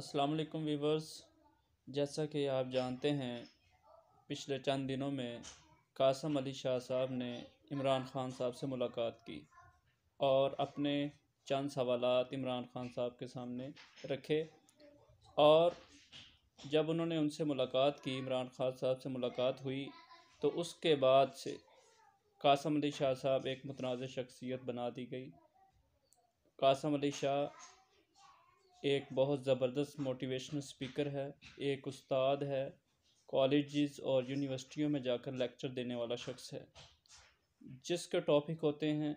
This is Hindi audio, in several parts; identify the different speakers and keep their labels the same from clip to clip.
Speaker 1: असलकम वीवर्स जैसा कि आप जानते हैं पिछले चंद दिनों में कासम अली शाह साहब ने इमरान ख़ान साहब से मुलाकात की और अपने चंद सवाल इमरान ख़ान साहब के सामने रखे और जब उन्होंने उनसे मुलाकात की इमरान खान साहब से मुलाकात हुई तो उसके बाद से कासम अली शाह साहब एक मतनाज़ शख्सियत बना दी गई कासम अली शाह एक बहुत ज़बरदस्त मोटिवेशनल स्पीकर है एक उस्ताद है कॉलेजेस और यूनिवर्सिटियों में जाकर लेक्चर देने वाला शख्स है जिसके टॉपिक होते हैं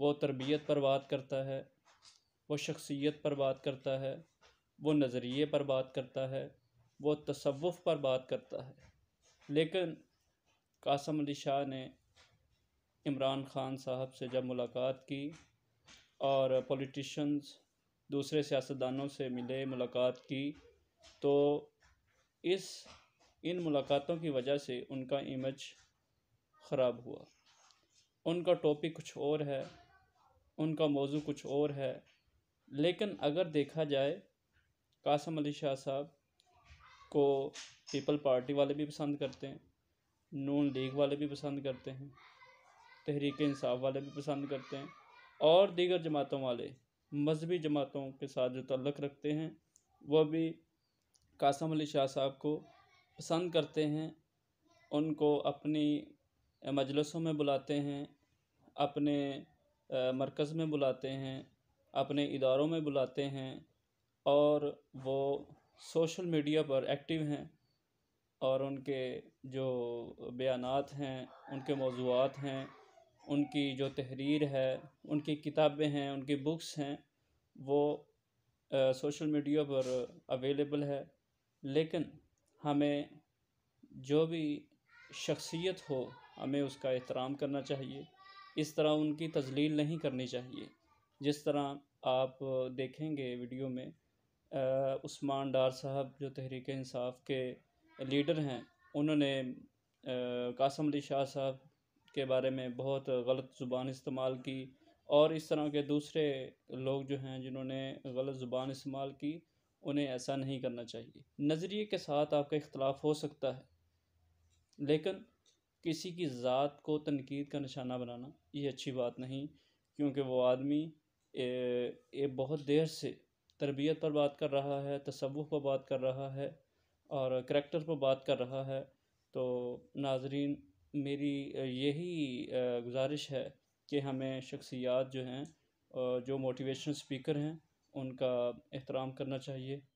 Speaker 1: वो तरबियत पर बात करता है वो शख्सियत पर बात करता है वो नज़रिए पर बात करता है वो तसवुफ़ पर बात करता है लेकिन कासम अली शाह ने इमरान ख़ान साहब से जब मुलाकात की और पॉलिटिशन्स दूसरे सियासतदानों से मिले मुलाकात की तो इस इन मुलाकातों की वजह से उनका इमेज ख़राब हुआ उनका टॉपिक कुछ और है उनका मौजू कुछ और है लेकिन अगर देखा जाए कासम अली शाह साहब को पीपल पार्टी वाले भी पसंद करते हैं नून लीग वाले भी पसंद करते हैं तहरीक इंसाफ वाले भी पसंद करते हैं और दीगर जमातों वाले मजहबी जमातों के साथ जो तल्लक रखते हैं वह भी कासम अली शाह साहब को पसंद करते हैं उनको अपनी मजलसों में बुलाते हैं अपने मरकज़ में बुलाते हैं अपने इदारों में बुलाते हैं और वो सोशल मीडिया पर एक्टिव हैं और उनके जो बयानात हैं उनके मौजूद हैं उनकी जो तहरीर है उनकी किताबें हैं उनकी बुक्स हैं वो सोशल मीडिया पर अवेलेबल है लेकिन हमें जो भी शख्सियत हो हमें उसका एहतराम करना चाहिए इस तरह उनकी तजलील नहीं करनी चाहिए जिस तरह आप देखेंगे वीडियो में उस्मान डार साहब जो तहरीक इंसाफ के लीडर हैं उन्होंने कासम अली शाह साहब के बारे में बहुत गलत ज़ुबान इस्तेमाल की और इस तरह के दूसरे लोग जो हैं जिन्होंने गलत ज़ुबान इस्तेमाल की उन्हें ऐसा नहीं करना चाहिए नज़रिए के साथ आपका इख्तलाफ हो सकता है लेकिन किसी की ज़ात को तनकीद का निशाना बनाना ये अच्छी बात नहीं क्योंकि वो आदमी ये बहुत देर से तरबियत पर बात कर रहा है तसवुफ़ पर बात कर रहा है और करेक्टर पर बात कर रहा है तो नाजरीन मेरी यही गुज़ारिश है कि हमें शख्सियात जो हैं जो मोटिवेशनल स्पीकर हैं उनका एहतराम करना चाहिए